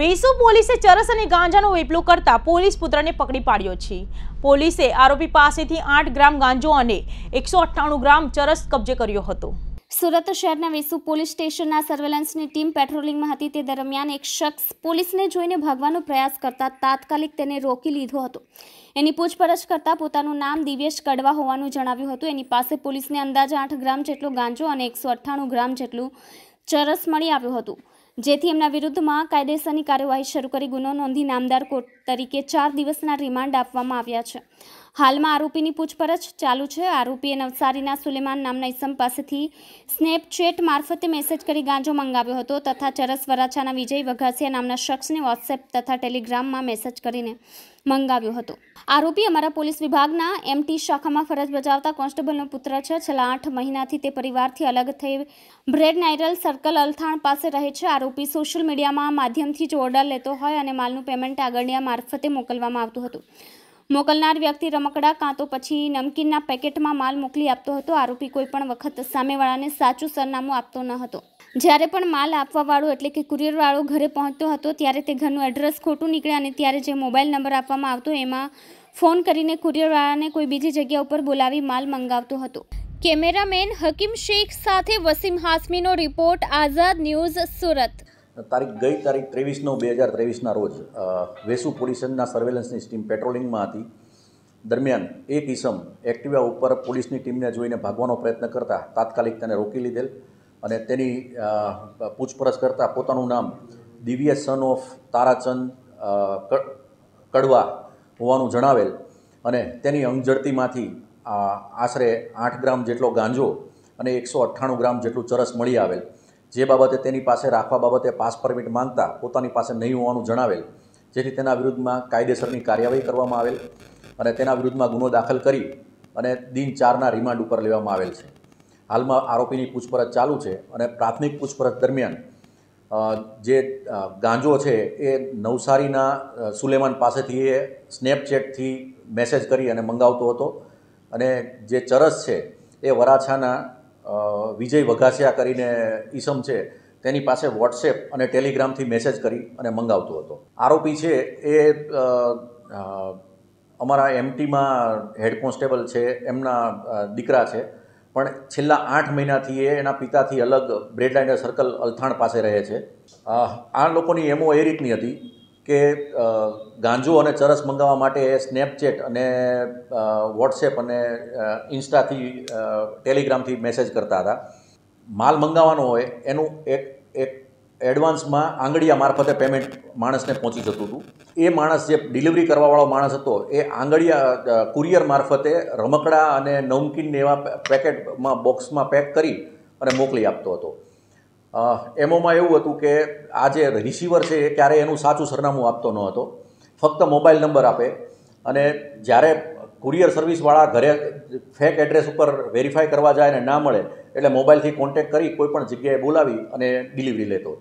વેસુ પોલીસે ચરસ અને ગાંજાનો વેપલો કરતા પોલીસ પુત્રને પકડી પાડ્યો છે પોલીસે આરોપી પાસેથી આઠ ગ્રામ ગાંજો અને એકસો ગ્રામ ચરસ કબજે કર્યો હતો સુરત શહેરના વેસુ પોલીસ સ્ટેશનના સર્વેલન્સની ટીમ પેટ્રોલિંગમાં હતી તે દરમિયાન એક શખ્સ પોલીસને જોઈને ભાગવાનો પ્રયાસ કરતા તાત્કાલિક તેને રોકી લીધો હતો એની પૂછપરછ કરતાં પોતાનું નામ દિવ્યેશ કડવા હોવાનું જણાવ્યું હતું એની પાસે પોલીસને અંદાજે આઠ ગ્રામ જેટલો ગાંજો અને એકસો ગ્રામ જેટલું ચરસ મળી આવ્યું હતું જેથી એમના વિરુદ્ધમાં કાયદેસરની કાર્યવાહી શરૂ કરી ગુનો નોંધી નામદાર કોર્ટ તરીકે ચાર દિવસના રિમાન્ડ આપવામાં આવ્યા છે હાલમાં આરોપીની પૂછપરછ ચાલુ છે આરોપીએ નવસારીના સુલેમાન નામના ઇસમ પાસેથી સ્નેપચેટ મારફતે મેસેજ કરી ગાંજો મંગાવ્યો હતો તથા ચરસ વરાછાના વિજય વઘાસિયા નામના શખ્સને વોટ્સએપ તથા ટેલિગ્રામમાં મેસેજ કરીને મંગાવ્યો હતો આરોપી અમારા પોલીસ વિભાગના એમટી શાખામાં ફરજ બજાવતા કોન્સ્ટેબલનો પુત્ર છે છેલ્લા આઠ મહિનાથી તે પરિવારથી અલગ થઈ બ્રેડ નાયરલ સર્કલ અલથાણ પાસે રહે છે આરોપી સોશિયલ મીડિયામાં માધ્યમથી જ ઓર્ડર લેતો હોય અને માલનું પેમેન્ટ આગળની મારફતે મોકલવામાં આવતું હતું મોકલનાર વ્યક્તિ રમકડા કાં તો પછી નમકીનના પેકેટમાં માલ મોકલી આપતો હતો આરોપી કોઈપણ વખત સામેવાળાને સાચું સરનામું આપતો ન હતો જ્યારે પણ માલ આપવાવાળો એટલે કે કુરિયરવાળો ઘરે પહોંચતો હતો ત્યારે તે ઘરનું એડ્રેસ ખોટું નીકળે અને ત્યારે જે મોબાઈલ નંબર આપવામાં આવતો એમાં ફોન કરીને કુરિયરવાળાને કોઈ બીજી જગ્યા ઉપર બોલાવી માલ મંગાવતો હતો કેમેરામેન હકીમ શેખ સાથે વસીમ હાસમીનો રિપોર્ટ આઝાદ ન્યૂઝ સુરત તારીખ ગઈ તારીખ ત્રેવીસનો બે હજાર ત્રેવીસના રોજ વેસુ પોલીસના સર્વેલન્સની ટીમ પેટ્રોલિંગમાં હતી દરમિયાન એક ઇસમ એક્ટિવા ઉપર પોલીસની ટીમને જોઈને ભાગવાનો પ્રયત્ન કરતા તાત્કાલિક તેને રોકી લીધેલ અને તેની પૂછપરછ કરતા પોતાનું નામ દિવ્ય સન ઓફ તારાચંદ કડવા હોવાનું જણાવેલ અને તેની અંગઝડતીમાંથી આશરે આઠ ગ્રામ જેટલો ગાંજો અને એકસો અઠ્ઠાણું ગ્રામ જેટલું ચરસ મળી આવેલ જે બાબતે તેની પાસે રાખવા બાબતે પાસ પરમિટ માંગતા પોતાની પાસે નહીં હોવાનું જણાવેલ જેથી તેના વિરુદ્ધમાં કાયદેસરની કાર્યવાહી કરવામાં આવેલ અને તેના વિરુદ્ધમાં ગુનો દાખલ કરી અને દિન ચારના રિમાન્ડ ઉપર લેવામાં આવેલ છે હાલમાં આરોપીની પૂછપરછ ચાલુ છે અને પ્રાથમિક પૂછપરછ દરમિયાન જે ગાંજો છે એ નવસારીના સુલેમાન પાસેથી એ સ્નેપચેટથી મેસેજ કરી અને મંગાવતો હતો અને જે ચરસ છે એ વરાછાના વિજય વઘાસિયા કરીને ઈસમ છે તેની પાસે વોટ્સએપ અને ટેલિગ્રામથી મેસેજ કરી અને મંગાવતો હતો આરોપી છે એ અમારા એમટીમાં હેડ કોન્સ્ટેબલ છે એમના દીકરા છે પણ છેલ્લા આઠ મહિનાથી એ એના પિતાથી અલગ બ્રેડલાઇન્ડર સર્કલ અલથાણ પાસે રહે છે આ લોકોની એમો એ રીતની હતી કે ગાંજો અને ચરસ મંગાવવા માટે એ સ્નેપચેટ અને વોટ્સએપ અને ઇન્સ્ટાથી ટેલિગ્રામથી મેસેજ કરતા હતા માલ મંગાવવાનો હોય એનું એક એક એડવાન્સમાં આંગળીયા મારફતે પેમેન્ટ માણસને પહોંચી જતું હતું એ માણસ જે ડિલિવરી કરવાવાળો માણસ હતો એ આંગળીયા કુરિયર મારફતે રમકડા અને નમકીન એવા પેકેટમાં બોક્સમાં પેક કરી અને મોકલી આપતો હતો એમોમાં એવું હતું કે આ જે રિસીવર છે એ ક્યારેય એનું સાચું સરનામું આપતો ન હતો ફક્ત મોબાઈલ નંબર આપે અને જ્યારે કુરિયર સર્વિસવાળા ઘરે ફેક એડ્રેસ ઉપર વેરીફાઈ કરવા જાય અને ના મળે એટલે મોબાઈલથી કોન્ટેક કરી કોઈપણ જગ્યાએ બોલાવી અને ડિલિવરી લેતો હતો